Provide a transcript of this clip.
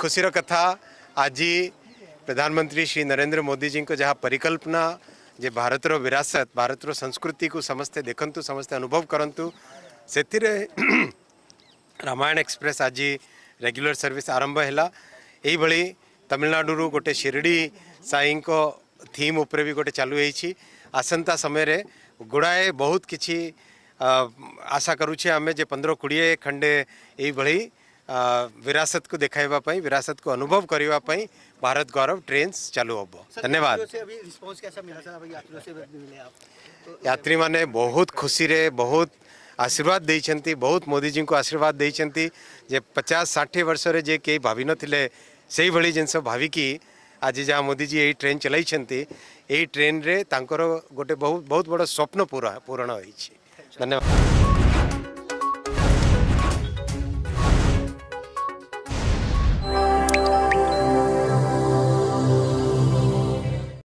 खुशी कथा आज प्रधानमंत्री श्री नरेंद्र मोदी जी को जहाँ परिकल्पना जे भारत विरासत भारत संस्कृति को समस्ते देखु समस्ते अनुभव करूँ से रामायण एक्सप्रेस आज रेगुलर सर्विस आरंभ है यही तमिलनाडु गोटे शिरडी साई को थीम उपर भी गोटे चालू आसंता समय गुड़ाए बहुत किसी आशा करुचे आम जे पंद्रह कोड़े खंडे यही विरासत को देखा विरासत को अनुभव करने भारत गौरव ट्रेन चालू हम धन्यवाद तो- यात्री मैंने बहुत खुशी रे बहुत आशीर्वाद दे बहुत मोदी जी को आशीर्वाद दे पचास षाठी वर्ष जे कई भाव नुले से भाई जिनस भाविकी आज जहाँ मोदी जी यही ट्रेन चल ट्रेन रे गोटे बहुत बहुत बड़ स्वप्न पूरा पूरण हो धन्यवाद